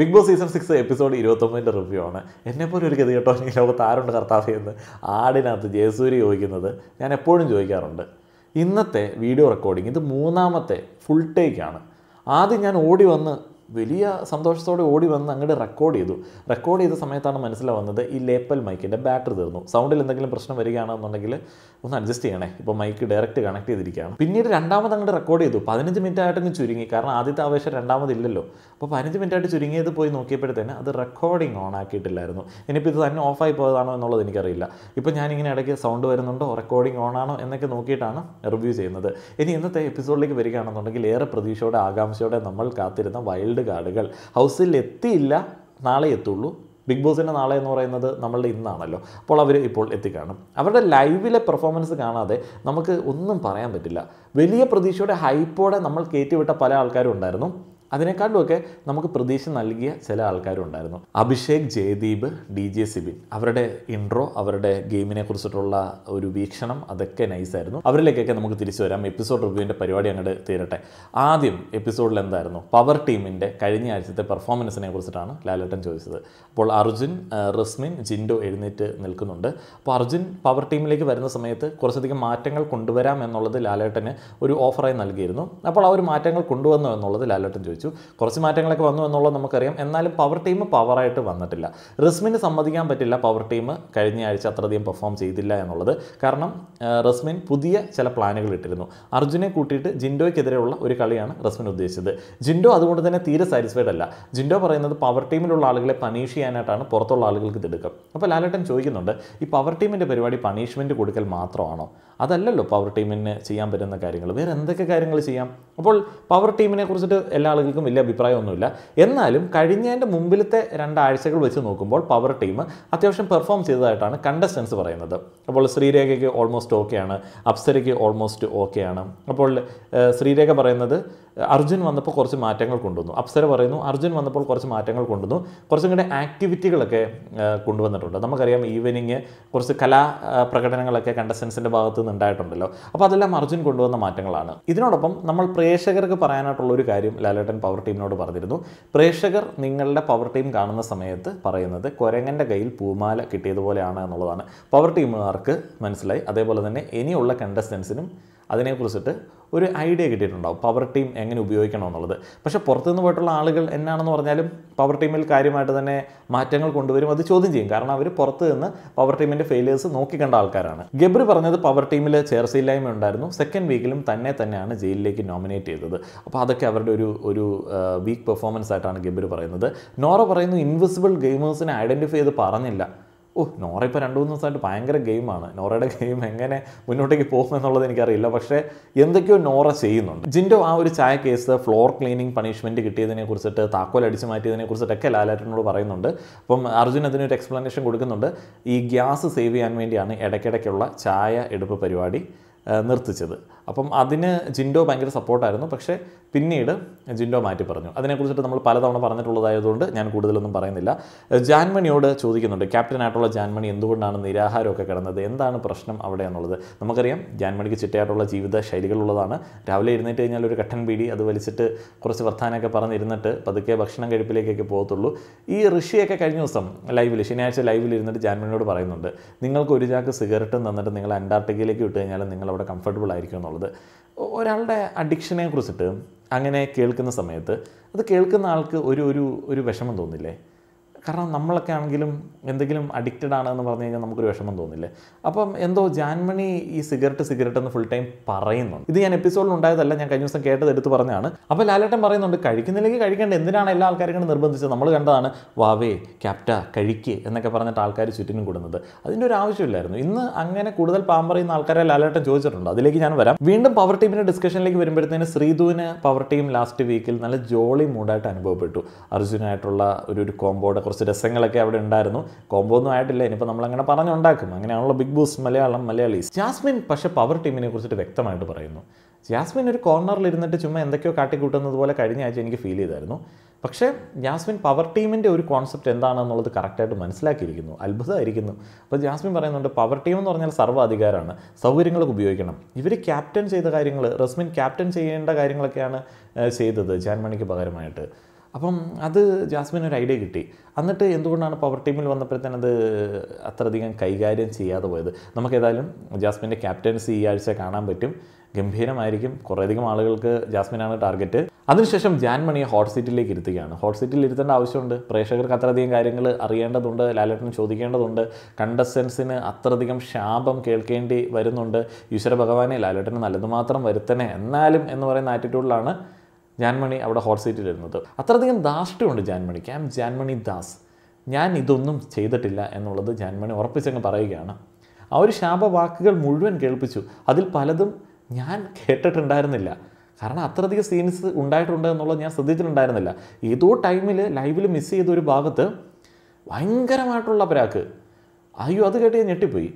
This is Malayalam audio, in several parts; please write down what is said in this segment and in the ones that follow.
big Boss season six episode ഇരുപത്തൊമ്പതിൻ്റെ റിവ്യൂ ആണ് എന്നെപ്പോലെ ഒരു ഗതി കേട്ടോ ഈ ലോകത്ത് ആരുണ്ട് കർത്താവ് എന്ന് ആടിനകത്ത് ജയസൂരി ചോദിക്കുന്നത് ഞാൻ എപ്പോഴും ചോദിക്കാറുണ്ട് ഇന്നത്തെ വീഡിയോ റെക്കോർഡിംഗ് ഇത് മൂന്നാമത്തെ ഫുൾ ടേക്കാണ് ആദ്യം ഞാൻ ഓടി വന്ന് വലിയ സന്തോഷത്തോടെ ഓടി വന്ന് അങ്ങോട്ട് റെക്കോർഡ് ചെയ്തു റെക്കോർഡ് ചെയ്ത സമയത്താണ് മനസ്സിലാവുന്നത് ഈ ലേപ്പൽ മൈക്കിൻ്റെ ബാറ്ററി തീർന്നു സൗണ്ടിൽ എന്തെങ്കിലും പ്രശ്നം വരികയാണെന്നുണ്ടെങ്കിൽ ഒന്ന് അഡ്ജസ്റ്റ് ചെയ്യണേ ഇപ്പോൾ മൈക്ക് ഡയറക്റ്റ് കണക്ട് ചെയ്തിരിക്കുകയാണ് പിന്നീട് രണ്ടാമത് അങ്ങോട്ട് റെക്കോർഡ് ചെയ്തു പതിനഞ്ച് മിനിറ്റ് ആയിട്ടങ്ങ് ചുരുങ്ങി കാരണം ആദ്യത്തെ ആവേശം രണ്ടാമത് ഇല്ലല്ലോ അപ്പോൾ പതിനഞ്ച് മിനിറ്റ് ആയിട്ട് ചുരുങ്ങിയത് പോയി നോക്കിയപ്പോഴത്തേന് അത് റെക്കോർഡിംഗ് ഓൺ ആക്കിയിട്ടില്ലായിരുന്നു ഇനിയിപ്പോൾ ഇത് തന്നെ ഓഫ് ആയി പോയതാണോ എന്നുള്ളത് എനിക്കറിയില്ല ഇപ്പോൾ ഞാനിങ്ങനെ ഇടയ്ക്ക് സൗണ്ട് വരുന്നുണ്ടോ റെക്കോർഡിംഗ് ഓൺ ആണോ എന്നൊക്കെ നോക്കിയിട്ടാണ് റിവ്യൂ ചെയ്യുന്നത് ഇനി ഇന്നത്തെ എപ്പിസോഡിലേക്ക് വരികയാണെന്നുണ്ടെങ്കിൽ ഏറെ പ്രതീക്ഷയോടെ ആകാംക്ഷയോടെ നമ്മൾ കാത്തിരുന്ന വൈൽഡ് കാർഡുകൾ ഹൗസിൽ എത്തിയില്ല നാളെ എത്തുള്ളൂ ബിഗ് ബോസിൻ്റെ നാളെ എന്ന് പറയുന്നത് നമ്മളുടെ ഇന്നാണല്ലോ അപ്പോൾ അവർ ഇപ്പോൾ എത്തിക്കാണും അവരുടെ ലൈവിലെ പെർഫോമൻസ് കാണാതെ നമുക്ക് ഒന്നും പറയാൻ പറ്റില്ല വലിയ പ്രതീക്ഷയുടെ ഹൈപ്പോടെ നമ്മൾ കയറ്റിവിട്ട പല ആൾക്കാരും ഉണ്ടായിരുന്നു അതിനേക്കാളുമൊക്കെ നമുക്ക് പ്രതീക്ഷ നൽകിയ ചില ആൾക്കാരുണ്ടായിരുന്നു അഭിഷേക് ജയദീപ് ഡി ജെ സിബിൻ അവരുടെ ഇൻട്രോ അവരുടെ ഗെയിമിനെ കുറിച്ചിട്ടുള്ള ഒരു വീക്ഷണം അതൊക്കെ നൈസായിരുന്നു അവരിലേക്കൊക്കെ നമുക്ക് തിരിച്ചു വരാം എപ്പിസോഡ് റിവ്യൂവിൻ്റെ പരിപാടി അങ്ങോട്ട് തീരട്ടെ ആദ്യം എപ്പിസോഡിൽ എന്തായിരുന്നു പവർ ടീമിൻ്റെ കഴിഞ്ഞ ആഴ്ചത്തെ പെർഫോമൻസിനെ കുറിച്ചിട്ടാണ് ലാലേട്ടൻ ചോദിച്ചത് അപ്പോൾ അർജുൻ റസ്മിൻ ജിൻഡോ എഴുന്നേറ്റ് നിൽക്കുന്നുണ്ട് അപ്പോൾ അർജുൻ പവർ ടീമിലേക്ക് വരുന്ന സമയത്ത് കുറച്ചധികം മാറ്റങ്ങൾ കൊണ്ടുവരാം എന്നുള്ളത് ലാലേട്ടന് ഒരു ഓഫറായി നൽകിയിരുന്നു അപ്പോൾ ആ ഒരു മാറ്റങ്ങൾ കൊണ്ടുവന്നു എന്നുള്ളത് ലാലേട്ടൻ ചോദിച്ചു ചോദിച്ചു കുറച്ച് മാറ്റങ്ങളൊക്കെ വന്നു എന്നുള്ളത് നമുക്കറിയാം എന്നാലും പവർ ടീം പവറായിട്ട് വന്നിട്ടില്ല റിസ്മിന് സമ്മതിക്കാൻ പറ്റില്ല പവർ ടീം കഴിഞ്ഞ ആഴ്ച അത്രയധികം പെർഫോം ചെയ്തില്ല എന്നുള്ളത് കാരണം റസ്മിൻ പുതിയ ചില പ്ലാനുകൾ ഇട്ടിരുന്നു അർജുനെ കൂട്ടിയിട്ട് ജിൻഡോയ്ക്കെതിരെയുള്ള ഒരു കളിയാണ് റസ്മിൻ ഉദ്ദേശിച്ചത് ജിൻഡോ അതുകൊണ്ട് തന്നെ തീരെ സാറ്റിസ്ഫൈഡ് അല്ല ജിൻഡോ പറയുന്നത് പവർ ടീമിലുള്ള ആളുകളെ പനീഷ് ചെയ്യാനായിട്ടാണ് പുറത്തുള്ള ആളുകൾക്ക് ഇതെടുക്കുക അപ്പോൾ ലാലേട്ടൻ ചോദിക്കുന്നുണ്ട് ഈ പവർ ടീമിൻ്റെ പരിപാടി പണിഷ്മെൻറ്റ് കൊടുക്കൽ മാത്രമാണോ അതല്ലല്ലോ പവർ ടീമിന് ചെയ്യാൻ പറ്റുന്ന കാര്യങ്ങൾ വേറെ എന്തൊക്കെ കാര്യങ്ങൾ ചെയ്യാം അപ്പോൾ പവർ ടീമിനെ കുറിച്ചിട്ട് എല്ലാ ആളുകൾക്കും വലിയ അഭിപ്രായമൊന്നുമില്ല എന്നാലും കഴിഞ്ഞതിൻ്റെ മുമ്പിലത്തെ രണ്ടാഴ്ചകൾ വെച്ച് നോക്കുമ്പോൾ പവർ ടീം അത്യാവശ്യം പെർഫോം ചെയ്തതായിട്ടാണ് കണ്ടസ്റ്റൻസ് പറയുന്നത് അപ്പോൾ ശ്രീരേഖയ്ക്ക് ഓൾമോസ്റ്റ് ഓക്കെയാണ് അപ്സരയ്ക്ക് ഓൾമോസ്റ്റ് ഓക്കെയാണ് അപ്പോൾ ശ്രീരേഖ പറയുന്നത് അർജുൻ വന്നപ്പോൾ കുറച്ച് മാറ്റങ്ങൾ കൊണ്ടുവന്നു അപ്സര പറയുന്നു അർജുൻ വന്നപ്പോൾ കുറച്ച് മാറ്റങ്ങൾ കൊണ്ടുവന്നു കുറച്ചും കൂടെ ആക്ടിവിറ്റികളൊക്കെ കൊണ്ടുവന്നിട്ടുണ്ട് നമുക്കറിയാം ഈവനിങ് കുറച്ച് കലാ പ്രകടനങ്ങളൊക്കെ കണ്ടസ്റ്റൻസിൻ്റെ ഭാഗത്തു നിന്ന് ഉണ്ടായിട്ടുണ്ടല്ലോ അപ്പോൾ അതെല്ലാം അർജുൻ കൊണ്ടുവന്ന മാറ്റങ്ങളാണ് ഇതിനോടൊപ്പം നമ്മൾ പ്രേക്ഷകർക്ക് പറയാനായിട്ടുള്ള ഒരു കാര്യം ലാലേട്ടൻ പവർ ടീമിനോട് പറഞ്ഞിരുന്നു പ്രേക്ഷകർ നിങ്ങളുടെ പവർ ടീം കാണുന്ന സമയത്ത് പറയുന്നത് കൊരങ്ങൻ്റെ കയ്യിൽ പൂമാല കിട്ടിയതുപോലെയാണ് എന്നുള്ളതാണ് പവർ ടീമുകാർക്ക് മനസ്സിലായി അതേപോലെ തന്നെ ഇനിയുള്ള കണ്ടസ്റ്റൻസിനും അതിനെക്കുറിച്ചിട്ട് ഒരു ഐഡിയ കിട്ടിയിട്ടുണ്ടാവും പവർ ടീം എങ്ങനെ ഉപയോഗിക്കണം എന്നുള്ളത് പക്ഷേ പുറത്തുനിന്ന് പോയിട്ടുള്ള ആളുകൾ എന്നാണെന്ന് പറഞ്ഞാലും പവർ ടീമിൽ കാര്യമായിട്ട് തന്നെ മാറ്റങ്ങൾ കൊണ്ടുവരും അത് ചോദ്യം ചെയ്യും കാരണം അവർ പുറത്ത് നിന്ന് പവർ ടീമിൻ്റെ ഫെയിലിയേഴ്സ് നോക്കിക്കണ്ട ആൾക്കാരാണ് ഗബ്രി പറഞ്ഞത് പവർ ടീമിൽ ചേർച്ചയില്ലായ്മ ഉണ്ടായിരുന്നു സെക്കൻഡ് വീക്കിലും തന്നെ തന്നെയാണ് ജയിലിലേക്ക് നോമിനേറ്റ് ചെയ്തത് അപ്പോൾ അതൊക്കെ അവരുടെ ഒരു ഒരു വീക്ക് പെർഫോമൻസ് ആയിട്ടാണ് ഗബ്രി പറയുന്നത് നോറ പറയുന്നു ഇൻവിസിബിൾ ഗെയിമേഴ്സിനെ ഐഡൻറ്റിഫൈ ചെയ്ത് പറഞ്ഞില്ല ഓ നോറ ഇപ്പോൾ രണ്ട് മൂന്ന് ദിവസമായിട്ട് ഭയങ്കര ഗെയിമാണ് നോറയുടെ ഗെയിം എങ്ങനെ മുന്നോട്ടേക്ക് പോകുമെന്നുള്ളത് എനിക്കറിയില്ല പക്ഷേ എന്തൊക്കെയോ നോറ ചെയ്യുന്നുണ്ട് ജിൻഡോ ആ ഒരു ചായ കേസ് ഫ്ലോർ ക്ലീനിങ് പണിഷ്മെൻറ്റ് കിട്ടിയതിനെ കുറിച്ചിട്ട് താക്കോൽ അടിച്ചു മാറ്റിയതിനെ കുറിച്ചിട്ടൊക്കെ ലാലാറ്റിനോട് പറയുന്നുണ്ട് അപ്പം അർജുൻ അതിനൊരു എക്സ്പ്ലനേഷൻ കൊടുക്കുന്നുണ്ട് ഈ ഗ്യാസ് സേവ് ചെയ്യാൻ വേണ്ടിയാണ് ഇടയ്ക്കിടയ്ക്കുള്ള ചായ എടുപ്പ് പരിപാടി നിർത്തിച്ചത് അപ്പം അതിന് ജിൻഡോ ഭയങ്കര സപ്പോർട്ടായിരുന്നു പക്ഷേ പിന്നീട് ജിൻഡോ മാറ്റി പറഞ്ഞു അതിനെക്കുറിച്ചിട്ട് നമ്മൾ പലതവണ പറഞ്ഞിട്ടുള്ളതായതുകൊണ്ട് ഞാൻ കൂടുതലൊന്നും പറയുന്നില്ല ജാൻമണിയോട് ചോദിക്കുന്നുണ്ട് ക്യാപ്റ്റനായിട്ടുള്ള ജാൻമണി എന്തുകൊണ്ടാണ് നിരാഹാരമൊക്കെ കിടന്നത് എന്താണ് പ്രശ്നം അവിടെ എന്നുള്ളത് നമുക്കറിയാം ജാൻമണിക്ക് ചിട്ടയായിട്ടുള്ള ജീവിത ശൈലികളുള്ളതാണ് രാവിലെ ഇരുന്നിട്ട് കഴിഞ്ഞാൽ ഒരു കട്ടൻ പീടി അത് വലിച്ചിട്ട് കുറച്ച് വർത്താനമൊക്കെ പറഞ്ഞിരുന്നിട്ട് പതുക്കെ ഭക്ഷണം കഴിപ്പിലേക്കൊക്കെ പോകത്തുള്ളൂ ഈ ഋഷിയൊക്കെ കഴിഞ്ഞ ദിവസം ലൈവിൽ ശനിയാഴ്ച ലൈവിൽ ഇരുന്നിട്ട് ജാൻമണിയോട് പറയുന്നുണ്ട് നിങ്ങൾക്ക് ഒരു ചാക്ക് സിഗരറ്റ് തന്നിട്ട് നിങ്ങൾ അന്റാർട്ടിക്കയിലേക്ക് വിട്ട് കഴിഞ്ഞാൽ നിങ്ങൾ അവിടെ കംഫർട്ടബിൾ ആയിരിക്കും എന്നുള്ളത് ഒരാളുടെ അഡിക്ഷനെ കുറിച്ചിട്ട് അങ്ങനെ കേൾക്കുന്ന സമയത്ത് അത് കേൾക്കുന്ന ആൾക്ക് ഒരു ഒരു ഒരു വിഷമം തോന്നില്ലേ കാരണം നമ്മളൊക്കെ ആണെങ്കിലും എന്തെങ്കിലും അഡിക്റ്റഡ് ആണ് എന്ന് പറഞ്ഞു കഴിഞ്ഞാൽ നമുക്കൊരു വിഷമം തോന്നില്ലേ അപ്പം എന്തോ ജാൻമണി ഈ സിഗരറ്റ് സിഗരറ്റ് എന്ന് ഫുൾ ടൈം പറയുന്നുണ്ട് ഇത് ഞാൻ എപ്പിസോഡിൽ ഉണ്ടായതല്ല ഞാൻ കഴിഞ്ഞ ദിവസം കേട്ടത് എടുത്ത് പറഞ്ഞാണ് അപ്പോൾ ലാലേട്ടൻ പറയുന്നുണ്ട് കഴിക്കുന്നില്ലെങ്കിൽ കഴിക്കേണ്ട എന്തിനാണ് എല്ലാ ആൾക്കാരും നിർബന്ധിച്ചത് നമ്മൾ കണ്ടതാണ് വാവേ ക്യാപ്റ്റ കഴിക്ക് എന്നൊക്കെ പറഞ്ഞിട്ട് ആൾക്കാർ ചുറ്റിനും കൂടുന്നത് അതിൻ്റെ ഒരു ആവശ്യമില്ലായിരുന്നു ഇന്ന് അങ്ങനെ കൂടുതൽ പാമ്പ് പറയുന്ന ആൾക്കാരെ ലാലേട്ടൻ ചോദിച്ചിട്ടുണ്ട് അതിലേക്ക് ഞാൻ വരാം വീണ്ടും പവർ ടീമിൻ്റെ ഡിസ്കഷനിലേക്ക് വരുമ്പോഴത്തേന് ശ്രീധുവിന് പവർ ടീം ലാസ്റ്റ് വീക്കിൽ നല്ല ജോളി മൂഡായിട്ട് അനുഭവപ്പെട്ടു അർജുനായിട്ടുള്ള ഒരു ഒരു കോമ്പോടെ കുറച്ച് രസങ്ങളൊക്കെ അവിടെ ഉണ്ടായിരുന്നു കോംബോ ഒന്നും ആയിട്ടില്ല ഇനിയിപ്പോൾ നമ്മളങ്ങനെ പറഞ്ഞുണ്ടാക്കും അങ്ങനെയാണല്ലോ ബിഗ് ബോസ് മലയാളം മലയാളീസ് ജാസ്മിൻ പക്ഷേ പവർ ടീമിനെ കുറിച്ചിട്ട് വ്യക്തമായിട്ട് പറയുന്നു ജാസ്മിൻ ഒരു കോർണറിൽ ഇരുന്നിട്ട് ചുമ്മാ എന്തൊക്കെയോ കാട്ടിക്കൂട്ടുന്നത് പോലെ കഴിഞ്ഞ ആഴ്ച എനിക്ക് ഫീൽ ചെയ്തായിരുന്നു പക്ഷേ ജാസ്മിൻ പവർ ടീമിൻ്റെ ഒരു കോൺസെപ്റ്റ് എന്താണെന്നുള്ളത് കറക്റ്റായിട്ട് മനസ്സിലാക്കിയിരിക്കുന്നു അത്ഭുതമായിരിക്കുന്നു അപ്പോൾ ജാസ്മിൻ പറയുന്നുണ്ട് പവർ ടീം എന്ന് പറഞ്ഞാൽ സർവ്വാധികാരമാണ് സൗകര്യങ്ങളൊക്കെ ഉപയോഗിക്കണം ഇവർ ക്യാപ്റ്റൻ ചെയ്ത കാര്യങ്ങൾ റസ്മിൻ ക്യാപ്റ്റൻ ചെയ്യേണ്ട കാര്യങ്ങളൊക്കെയാണ് ചെയ്തത് ജാൻമണിക്ക് പകരമായിട്ട് അപ്പം അത് ജാസ്മിൻ ഒരു ഐഡിയ കിട്ടി എന്നിട്ട് എന്തുകൊണ്ടാണ് പവർ ടീമിൽ വന്നപ്പോഴത്തേന അത് അത്രയധികം കൈകാര്യം ചെയ്യാതെ പോയത് നമുക്കേതായാലും ജാസ്മിൻ്റെ ക്യാപ്റ്റൻസി ഈ ആഴ്ച കാണാൻ പറ്റും ഗംഭീരമായിരിക്കും കുറേയധികം ആളുകൾക്ക് ജാസ്മിനാണ് ടാർഗറ്റ് അതിനുശേഷം ജാൻമണിയെ ഹോട്ട് സീറ്റിലേക്ക് ഇരുത്തുകയാണ് ഹോട്ട് സീറ്റിൽ ഇരുത്തേണ്ട ആവശ്യമുണ്ട് പ്രേക്ഷകർക്ക് അത്രയധികം കാര്യങ്ങൾ അറിയേണ്ടതുണ്ട് ലാലേട്ടൻ ചോദിക്കേണ്ടതുണ്ട് കണ്ടസ്റ്റൻസിന് അത്രയധികം ശാപം കേൾക്കേണ്ടി വരുന്നുണ്ട് ഈശ്വര ഭഗവാനെ ലാലേട്ടന് നല്ലത് മാത്രം വരുത്തണേ എന്നാലും എന്ന് പറയുന്ന ആറ്റിറ്റ്യൂഡിലാണ് ജാൻമണി അവിടെ ഹോട്ട് സീറ്റിലിരുന്നത് അത്രയധികം ധാർഷ്ട്യമുണ്ട് ജാൻമണിക്ക് ഐ എം ജാൻമണി ദാസ് ഞാൻ ഇതൊന്നും ചെയ്തിട്ടില്ല എന്നുള്ളത് ജാൻമണി ഉറപ്പിച്ചങ്ങ് പറയുകയാണ് ആ ഒരു ശാപവാക്കുകൾ മുഴുവൻ കേൾപ്പിച്ചു അതിൽ പലതും ഞാൻ കേട്ടിട്ടുണ്ടായിരുന്നില്ല കാരണം അത്രയധികം സീൻസ് ഉണ്ടായിട്ടുണ്ട് എന്നുള്ളത് ഞാൻ ശ്രദ്ധിച്ചിട്ടുണ്ടായിരുന്നില്ല ഏതോ ടൈമിൽ ലൈവിൽ മിസ് ചെയ്ത ഒരു ഭാഗത്ത് ഭയങ്കരമായിട്ടുള്ള പരാക്ക് അയ്യോ അത് കേട്ട് ഞാൻ ഞെട്ടിപ്പോയി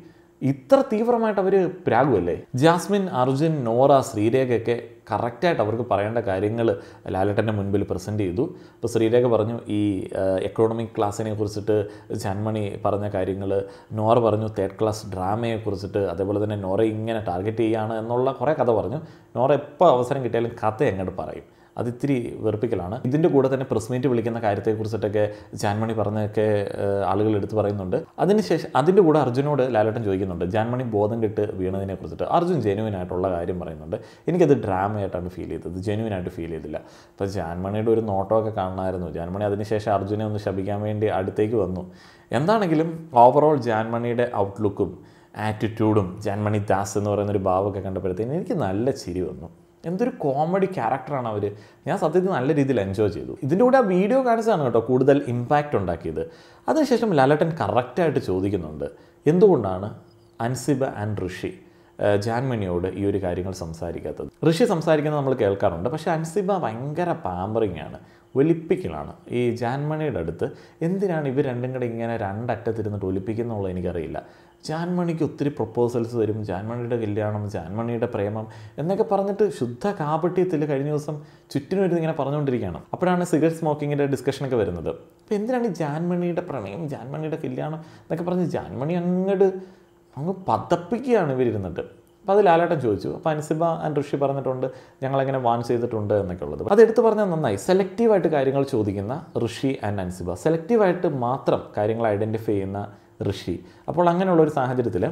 ഇത്ര തീവ്രമായിട്ട് അവർ പ്രാഗുവല്ലേ ജാസ്മിൻ അർജുൻ നോറ ശ്രീരേഖയൊക്കെ കറക്റ്റായിട്ട് അവർക്ക് പറയേണ്ട കാര്യങ്ങൾ ലാലേട്ടൻ്റെ മുൻപിൽ പ്രസൻറ്റ് ചെയ്തു ഇപ്പോൾ ശ്രീരേഖ പറഞ്ഞു ഈ എക്കണോമിക് ക്ലാസ്സിനെ കുറിച്ചിട്ട് ജന്മണി പറഞ്ഞ കാര്യങ്ങൾ നോറ പറഞ്ഞു തേർഡ് ക്ലാസ് ഡ്രാമയെ കുറിച്ചിട്ട് അതേപോലെ തന്നെ നോറ ഇങ്ങനെ ടാർഗറ്റ് ചെയ്യുകയാണ് എന്നുള്ള കുറേ കഥ പറഞ്ഞു നോറ എപ്പോൾ അവസരം കിട്ടിയാലും കഥ എങ്ങോട്ട് പറയും അതിത്തിരി വെറുപ്പിക്കലാണ് ഇതിൻ്റെ കൂടെ തന്നെ പ്രസ് മീറ്റ് വിളിക്കുന്ന കാര്യത്തെക്കുറിച്ചിട്ടൊക്കെ ജാൻമണി പറഞ്ഞൊക്കെ ആളുകൾ എടുത്തു പറയുന്നുണ്ട് അതിനുശേഷം അതിൻ്റെ കൂടെ അർജുനോട് ലാലേട്ടൻ ചോദിക്കുന്നുണ്ട് ജാൻമണി ബോധം കെട്ട് വീണതിനെ കുറിച്ചിട്ട് അർജുൻ ജെനുവിൻ ആയിട്ടുള്ള കാര്യം പറയുന്നുണ്ട് എനിക്കത് ഡ്രാമയായിട്ടാണ് ഫീൽ ചെയ്തത് ജെനുവിൻ ആയിട്ട് ഫീൽ ചെയ്തില്ല അപ്പോൾ ജാൻമണിയുടെ ഒരു നോട്ടമൊക്കെ കാണണമായിരുന്നു ജാൻമണി അതിനുശേഷം അർജുനെ ഒന്ന് ശപിക്കാൻ വേണ്ടി അടുത്തേക്ക് വന്നു എന്താണെങ്കിലും ഓവറോൾ ജാൻമണിയുടെ ഔട്ട്ലുക്കും ആറ്റിറ്റ്യൂഡും ജാൻമണി ദാസ് എന്ന് പറയുന്ന ഒരു ഭാവമൊക്കെ കണ്ടപ്പോഴത്തേക്കും എനിക്ക് നല്ല ചിരി വന്നു എന്തൊരു കോമഡി ക്യാരക്ടറാണ് അവർ ഞാൻ സത്യത്തിൽ നല്ല രീതിയിൽ എൻജോയ് ചെയ്തു ഇതിൻ്റെ കൂടെ ആ വീഡിയോ കാണിച്ചതാണ് കേട്ടോ കൂടുതൽ ഇമ്പാക്റ്റ് ഉണ്ടാക്കിയത് അതിനുശേഷം ലാലട്ടൻ കറക്റ്റായിട്ട് ചോദിക്കുന്നുണ്ട് എന്തുകൊണ്ടാണ് അൻസിബ ആൻഡ് ഋഷി ജാൻമണിയോട് ഈ ഒരു കാര്യങ്ങൾ സംസാരിക്കാത്തത് ഋഷി സംസാരിക്കുന്നത് നമ്മൾ കേൾക്കാറുണ്ട് പക്ഷേ അൻസിബ ഭയങ്കര പാമ്പറിങ് ആണ് ഒലിപ്പിക്കലാണ് ഈ ജാൻമണിയുടെ അടുത്ത് എന്തിനാണ് ഇവർ രണ്ടും കൂടെ ഇങ്ങനെ രണ്ടറ്റത്തിരുന്നിട്ട് ഒലിപ്പിക്കുന്നുള്ളത് എനിക്കറിയില്ല ജാൻമണിക്ക് ഒത്തിരി പ്രപ്പോസൽസ് വരും ജാൻമണിയുടെ കല്യാണം ജാൻമണിയുടെ പ്രേമം എന്നൊക്കെ പറഞ്ഞിട്ട് ശുദ്ധ കാപട്യത്തിൽ കഴിഞ്ഞ ദിവസം ചുറ്റിനും ഇരുന്ന് ഇങ്ങനെ പറഞ്ഞുകൊണ്ടിരിക്കുകയാണ് അപ്പോഴാണ് സിഗരറ്റ് സ്മോക്കിങ്ങിൻ്റെ ഡിസ്കഷനൊക്കെ വരുന്നത് അപ്പോൾ എന്തിനാണ് ഈ ജാൻമണിയുടെ പ്രണയം ജാൻമണിയുടെ കല്യാണം എന്നൊക്കെ പറഞ്ഞ് ജാൻമണി അങ്ങോട്ട് അങ്ങ് പതപ്പിക്കുകയാണ് ഇവരിരുന്നിട്ട് അപ്പോൾ അത് ലാലേട്ടൻ ചോദിച്ചു അപ്പോൾ അനുസിബ ആൻഡ് ഋഷി പറഞ്ഞിട്ടുണ്ട് ഞങ്ങളെങ്ങനെ വാൻ ചെയ്തിട്ടുണ്ട് എന്നൊക്കെ ഉള്ളത് അത് എടുത്തു പറഞ്ഞാൽ നന്നായി സെലക്റ്റീവായിട്ട് കാര്യങ്ങൾ ചോദിക്കുന്ന ഋഷി ആൻഡ് അനുസിബ സെലക്റ്റീവായിട്ട് മാത്രം കാര്യങ്ങൾ ഐഡൻറ്റിഫൈ ചെയ്യുന്ന ഋഷി അപ്പോൾ അങ്ങനെയുള്ള ഒരു സാഹചര്യത്തിൽ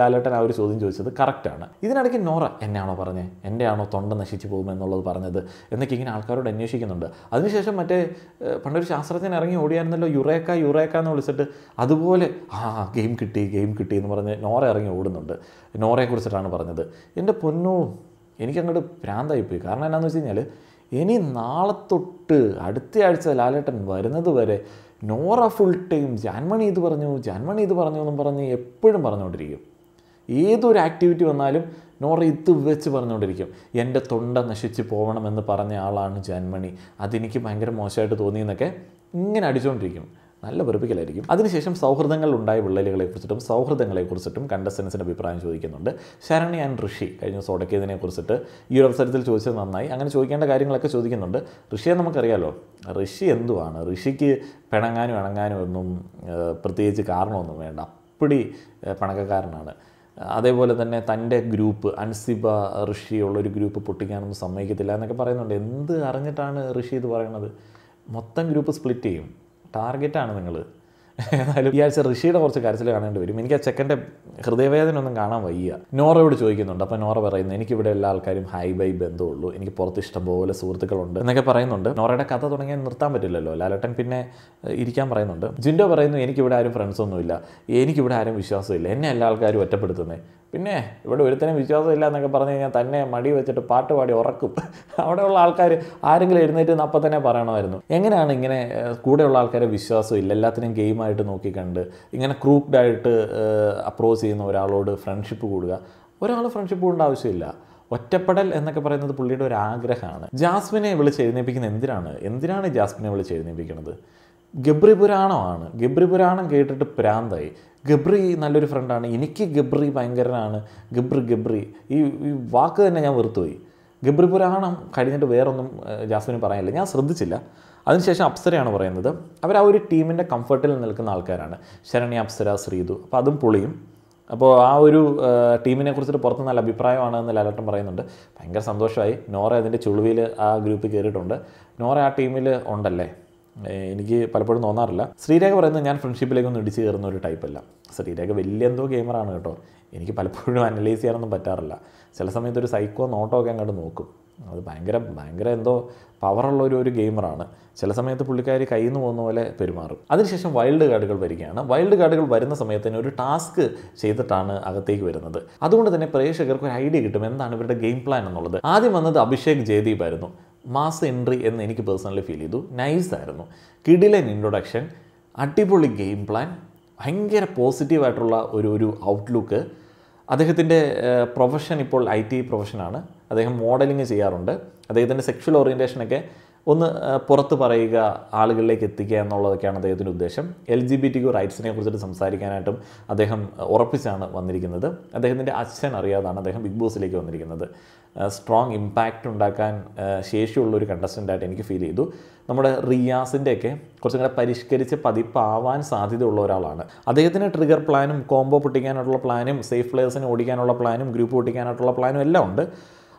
ലാലേട്ടൻ ആ ഒരു ചോദ്യം ചോദിച്ചത് കറക്റ്റാണ് ഇതിനിടയ്ക്ക് നോറ എന്നെയാണോ പറഞ്ഞത് എൻ്റെയാണോ തൊണ്ട നശിച്ചു പോകുമെന്നുള്ളത് പറഞ്ഞത് എന്നൊക്കെ ഇങ്ങനെ ആൾക്കാരോട് അന്വേഷിക്കുന്നുണ്ട് അതിനുശേഷം മറ്റേ പണ്ടൊരു ശാസ്ത്രജ്ഞൻ ഇറങ്ങി ഓടിയായിരുന്നല്ലോ യുറേക്ക യുറേക്ക എന്ന് വിളിച്ചിട്ട് അതുപോലെ ആ ഗെയിം കിട്ടി ഗെയിം കിട്ടി എന്ന് പറഞ്ഞ് നോറ ഇറങ്ങി ഓടുന്നുണ്ട് നോറയെക്കുറിച്ചിട്ടാണ് പറഞ്ഞത് എൻ്റെ പൊന്നു എനിക്കങ്ങോട്ട് ഭ്രാന്തായിപ്പോയി കാരണം എന്നാന്ന് വെച്ച് കഴിഞ്ഞാൽ ഇനി നാളെ തൊട്ട് അടുത്ത ആഴ്ച ലാലേട്ടൻ വരുന്നത് വരെ നോറ ഫുൾ ടൈം ജാൻമണി ഇത് പറഞ്ഞു ജാൻമണി ഇത് പറഞ്ഞു എന്നും പറഞ്ഞ് എപ്പോഴും പറഞ്ഞുകൊണ്ടിരിക്കും ഏതൊരു ആക്ടിവിറ്റി വന്നാലും നോറ ഇത് വെച്ച് പറഞ്ഞുകൊണ്ടിരിക്കും എൻ്റെ തൊണ്ട നശിച്ച് പോകണമെന്ന് പറഞ്ഞ ആളാണ് ജാൻമണി അതെനിക്ക് ഭയങ്കര മോശമായിട്ട് തോന്നിയെന്നൊക്കെ ഇങ്ങനെ അടിച്ചുകൊണ്ടിരിക്കും നല്ല വെറുപ്പിക്കലായിരിക്കും അതിനുശേഷം സൗഹൃദങ്ങൾ ഉണ്ടായ സൗഹൃദങ്ങളെ കുറിച്ചിട്ടും കണ്ടസ്റ്റൻസിൻ്റെ അഭിപ്രായം ചോദിക്കുന്നുണ്ട് ശരണി ആൻഡ് ഋഷി കഴിഞ്ഞ സോടക്കേതിനെ കുറിച്ചിട്ട് ഈ ഒരു അവസരത്തിൽ ചോദിച്ചത് നന്നായി അങ്ങനെ ചോദിക്കേണ്ട കാര്യങ്ങളൊക്കെ ചോദിക്കുന്നുണ്ട് ഋഷിയെ നമുക്കറിയാലോ ഋഷി എന്തുവാണ് ഋഷിക്ക് പിണങ്ങാനും ഇണങ്ങാനും ഒന്നും പ്രത്യേകിച്ച് കാരണമൊന്നും വേണ്ട അപ്പടി പണക്കക്കാരനാണ് അതേപോലെ തന്നെ തൻ്റെ ഗ്രൂപ്പ് അൻസിബ ഋഷിയുള്ളൊരു ഗ്രൂപ്പ് പൊട്ടിക്കാനൊന്നും സമ്മതിക്കത്തില്ല എന്നൊക്കെ പറയുന്നുണ്ട് എന്ത് അറിഞ്ഞിട്ടാണ് ഋഷി ഇത് പറയുന്നത് മൊത്തം ഗ്രൂപ്പ് സ്പ്ലിറ്റ് ചെയ്യും ടാർഗറ്റാണ് നിങ്ങൾ ഏതായാലും ഈ ആഴ്ച ഋഷിയുടെ കുറച്ച് കരച്ചിൽ കാണേണ്ടി വരും എനിക്ക് ആ ചെക്കൻ്റെ ഒന്നും കാണാൻ വയ്യ നോറയോട് ചോദിക്കുന്നുണ്ട് അപ്പോൾ നോറ പറയുന്നു എനിക്കിവിടെ എല്ലാ ആൾക്കാരും ഹൈ ബൈ ബന്ധമുള്ളൂ എനിക്ക് പുറത്ത് ഇഷ്ടംപോലെ സുഹൃത്തുക്കളുണ്ട് എന്നൊക്കെ പറയുന്നുണ്ട് നോറയുടെ കഥ തുടങ്ങിയാൽ നിർത്താൻ പറ്റില്ലല്ലോ ലാലട്ടൻ പിന്നെ ഇരിക്കാൻ പറയുന്നുണ്ട് ജിൻഡോ പറയുന്നു എനിക്കിവിടെ ആരും ഫ്രണ്ട്സൊന്നുമില്ല എനിക്കിവിടെ ആരും വിശ്വാസമില്ല എന്നെ എല്ലാ ആൾക്കാരും ഒറ്റപ്പെടുത്തുന്നേ പിന്നെ ഇവിടെ ഒരുത്തനും വിശ്വാസമില്ല എന്നൊക്കെ പറഞ്ഞു കഴിഞ്ഞാൽ തന്നെ മടി വെച്ചിട്ട് പാട്ട് പാടി ഉറക്കും അവിടെയുള്ള ആൾക്കാർ ആരെങ്കിലും എഴുന്നേറ്റ് അപ്പം തന്നെ പറയണമായിരുന്നു എങ്ങനെയാണ് ഇങ്ങനെ കൂടെയുള്ള ആൾക്കാരെ വിശ്വാസം ഇല്ല എല്ലാത്തിനും ഗെയിമായിട്ട് നോക്കിക്കണ്ട് ഇങ്ങനെ ക്രൂപ്ഡായിട്ട് അപ്രോച്ച് ചെയ്യുന്ന ഒരാളോട് ഫ്രണ്ട്ഷിപ്പ് കൂടുക ഒരാൾ ഫ്രണ്ട്ഷിപ്പ് കൂടേണ്ട ആവശ്യമില്ല ഒറ്റപ്പെടൽ എന്നൊക്കെ പറയുന്നത് പുള്ളിയുടെ ഒരു ആഗ്രഹമാണ് ജാസ്മിനെ വിളിച്ച് എഴുന്നേപ്പിക്കുന്നത് എന്തിനാണ് എന്തിനാണ് ജാസ്മിനെ വിളിച്ച് എഴുന്നേപ്പിക്കുന്നത് ഗബ്രി പുരാണമാണ് ഗബ്രി പുരാണം കേട്ടിട്ട് പ്രാന്തായി ഗബ്രി നല്ലൊരു ഫ്രണ്ടാണ് എനിക്ക് ഗബ്രി ഭയങ്കരനാണ് ഗബ്രി ഗബ്രി ഈ ഈ വാക്ക് തന്നെ ഞാൻ വെറുത്തുപോയി ഗബ്രി പുരാണം കഴിഞ്ഞിട്ട് വേറൊന്നും ജാസ്മിന് പറയാനില്ല ഞാൻ ശ്രദ്ധിച്ചില്ല അതിനുശേഷം അപ്സരയാണ് പറയുന്നത് അവർ ആ ഒരു ടീമിൻ്റെ കംഫർട്ടിൽ നിൽക്കുന്ന ആൾക്കാരാണ് ശരണി അപ്സര ശ്രീതു അപ്പോൾ അതും പുളിയും അപ്പോൾ ആ ഒരു ടീമിനെ കുറിച്ചിട്ട് പുറത്ത് നല്ല അഭിപ്രായമാണ് എന്ന് ലാലട്ടം പറയുന്നുണ്ട് ഭയങ്കര സന്തോഷമായി നോറ അതിൻ്റെ ചുളുവിൽ ആ ഗ്രൂപ്പിൽ കയറിയിട്ടുണ്ട് നോറ ആ ടീമിൽ ഉണ്ടല്ലേ എനിക്ക് പലപ്പോഴും തോന്നാറില്ല ശ്രീരേഖ പറയുന്നത് ഞാൻ ഫ്രണ്ട്ഷിപ്പിലേക്കൊന്നും ഇടിച്ചു കയറുന്ന ഒരു ടൈപ്പല്ല ശ്രീരേഖ വലിയ എന്തോ ഗെയിമറാണ് കേട്ടോ എനിക്ക് പലപ്പോഴും അനലൈസ് ചെയ്യാനൊന്നും പറ്റാറില്ല ചില സമയത്ത് ഒരു സൈക്കോ ഒക്കെ അങ്ങോട്ട് നോക്കും അത് ഭയങ്കര ഭയങ്കര എന്തോ പവറുള്ള ഒരു ഒരു ഗെയിമറാണ് ചില സമയത്ത് പുള്ളിക്കാരി കയ്യിൽ നിന്ന് പോകുന്ന പോലെ പെരുമാറും അതിനുശേഷം വൈൽഡ് കാർഡുകൾ വരികയാണ് വൈൽഡ് കാർഡുകൾ വരുന്ന സമയത്ത് തന്നെ ഒരു ടാസ്ക് ചെയ്തിട്ടാണ് അകത്തേക്ക് വരുന്നത് അതുകൊണ്ട് തന്നെ പ്രേക്ഷകർക്ക് ഒരു ഐഡിയ കിട്ടും എന്താണ് ഇവരുടെ ഗെയിം പ്ലാൻ എന്നുള്ളത് ആദ്യം വന്നത് അഭിഷേക് ജയദീപ് ആയിരുന്നു മാസ് എൻട്രി എന്ന് എനിക്ക് പേഴ്സണലി ഫീൽ ചെയ്തു നൈസായിരുന്നു കിഡിലൻ ഇൻട്രൊഡക്ഷൻ അടിപൊളി ഗെയിം പ്ലാൻ ഭയങ്കര പോസിറ്റീവായിട്ടുള്ള ഒരു ഒരു ഔട്ട്ലുക്ക് അദ്ദേഹത്തിൻ്റെ പ്രൊഫഷൻ ഇപ്പോൾ ഐ ടി പ്രൊഫഷനാണ് അദ്ദേഹം മോഡലിംഗ് ചെയ്യാറുണ്ട് അദ്ദേഹത്തിൻ്റെ സെക്ഷൽ ഓറിയൻറ്റേഷനൊക്കെ ഒന്ന് പുറത്ത് പറയുക ആളുകളിലേക്ക് എത്തിക്കുക എന്നുള്ളതൊക്കെയാണ് അദ്ദേഹത്തിൻ്റെ ഉദ്ദേശം എൽ ജി ബി ടിക്കു റൈറ്റ്സിനെ കുറിച്ചിട്ട് സംസാരിക്കാനായിട്ടും അദ്ദേഹം ഉറപ്പിച്ചാണ് വന്നിരിക്കുന്നത് അദ്ദേഹത്തിൻ്റെ അച്ഛൻ അറിയാതാണ് അദ്ദേഹം ബിഗ് ബോസിലേക്ക് വന്നിരിക്കുന്നത് സ്ട്രോങ് ഇമ്പാക്റ്റ് ഉണ്ടാക്കാൻ ശേഷിയുള്ള ഒരു കണ്ടസ്റ്റൻ്റായിട്ട് എനിക്ക് ഫീൽ ചെയ്തു നമ്മുടെ റിയാസിൻ്റെയൊക്കെ കുറച്ചും കൂടെ പരിഷ്കരിച്ച് പതിപ്പാവാൻ സാധ്യതയുള്ള ഒരാളാണ് അദ്ദേഹത്തിന് ട്രിഗർ പ്ലാനും കോംബോ പൊട്ടിക്കാനായിട്ടുള്ള പ്ലാനും സേഫ് പ്ലേയേഴ്സിനെ ഓടിക്കാനുള്ള പ്ലാനും ഗ്രൂപ്പ് പൊട്ടിക്കാനായിട്ടുള്ള പ്ലാനും എല്ലാം ഉണ്ട്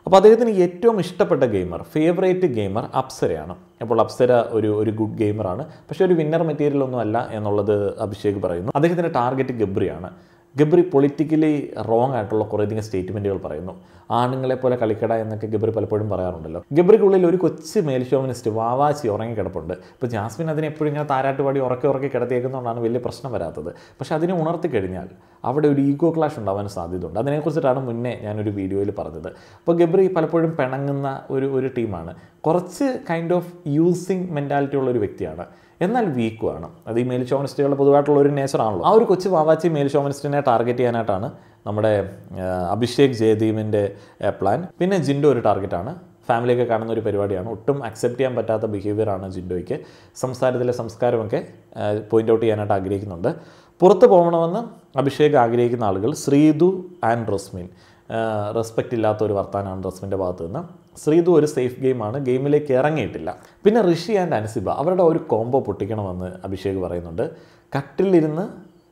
അപ്പോൾ അദ്ദേഹത്തിന് ഏറ്റവും ഇഷ്ടപ്പെട്ട ഗെയിമർ ഫേവറേറ്റ് ഗെയിമർ അപ്സരയാണ് അപ്പോൾ അപ്സര ഒരു ഒരു ഗുഡ് ഗെയിമറാണ് പക്ഷേ ഒരു വിന്നർ മെറ്റീരിയൽ ഒന്നും അല്ല എന്നുള്ളത് അഭിഷേക് പറയുന്നു അദ്ദേഹത്തിൻ്റെ ടാർഗറ്റ് ഗബ്രിയാണ് ഗബ്രി പൊളിറ്റിക്കലി റോങ് ആയിട്ടുള്ള കുറേയധികം സ്റ്റേറ്റ്മെൻറ്റുകൾ പറയുന്നു ആണുങ്ങളെ പോലെ കളിക്കട എന്നൊക്കെ ഗബ്രി പലപ്പോഴും പറയാറുണ്ടല്ലോ ഗബ്രിക്കുള്ളിൽ ഒരു കൊച്ചു മേൽഷോമിനിസ്റ്റ് വാവാച്ചി ഉറങ്ങിക്കിടപ്പുണ്ട് ഇപ്പോൾ ജാസ്മിൻ അതിനെ എപ്പോഴും ഇങ്ങനെ താരാട്ടുപാടി ഉറക്കി ഉറക്കി കിടത്തിയേക്കുന്നതുകൊണ്ടാണ് വലിയ പ്രശ്നം വരാത്തത് പക്ഷേ അതിനെ ഉണർത്തി കഴിഞ്ഞാൽ അവിടെ ഒരു ഈഗോ ക്ലാഷ് ഉണ്ടാവാൻ സാധ്യതയുണ്ട് അതിനെക്കുറിച്ചിട്ടാണ് മുന്നേ ഞാനൊരു വീഡിയോയിൽ പറഞ്ഞത് അപ്പോൾ ഗബ്രി പലപ്പോഴും പിണങ്ങുന്ന ഒരു ഒരു ടീമാണ് കുറച്ച് കൈൻഡ് ഓഫ് യൂസിങ് മെൻറ്റാലിറ്റി ഉള്ള ഒരു വ്യക്തിയാണ് എന്നാൽ വീക്കുമാണ് അത് ഈ മേൽശോമനിസ്റ്റുകളുടെ പൊതുവായിട്ടുള്ള ഒരു നേച്ചറാണല്ലോ ആ ഒരു കൊച്ചു വാവാച്ചി മെയിൽ ടാർഗറ്റ് ചെയ്യാനായിട്ടാണ് നമ്മുടെ അഭിഷേക് ജയദീപിൻ്റെ പ്ലാൻ പിന്നെ ജിൻഡോ ഒരു ടാർഗറ്റാണ് ഫാമിലിയൊക്കെ കാണുന്ന ഒരു പരിപാടിയാണ് ഒട്ടും അക്സെപ്റ്റ് ചെയ്യാൻ പറ്റാത്ത ബിഹേവിയറാണ് ജിൻഡോയ്ക്ക് സംസാരത്തിലെ സംസ്കാരമൊക്കെ പോയിൻ്റ് ഔട്ട് ചെയ്യാനായിട്ട് ആഗ്രഹിക്കുന്നുണ്ട് പുറത്ത് പോകണമെന്ന് അഭിഷേക് ആഗ്രഹിക്കുന്ന ആളുകൾ ശ്രീതു ആൻഡ് റസ്മിൻ റെസ്പെക്റ്റ് ഇല്ലാത്ത ഒരു വർത്താനാണ് റസ്മിൻ്റെ ഭാഗത്തു നിന്ന് ശ്രീതു ഒരു സേഫ് ഗെയിമാണ് ഗെയിമിലേക്ക് ഇറങ്ങിയിട്ടില്ല പിന്നെ ഋഷി ആൻഡ് അനുസിബ അവരുടെ ഒരു കോംബോ പൊട്ടിക്കണമെന്ന് അഭിഷേക് പറയുന്നുണ്ട് കട്ടിലിരുന്ന്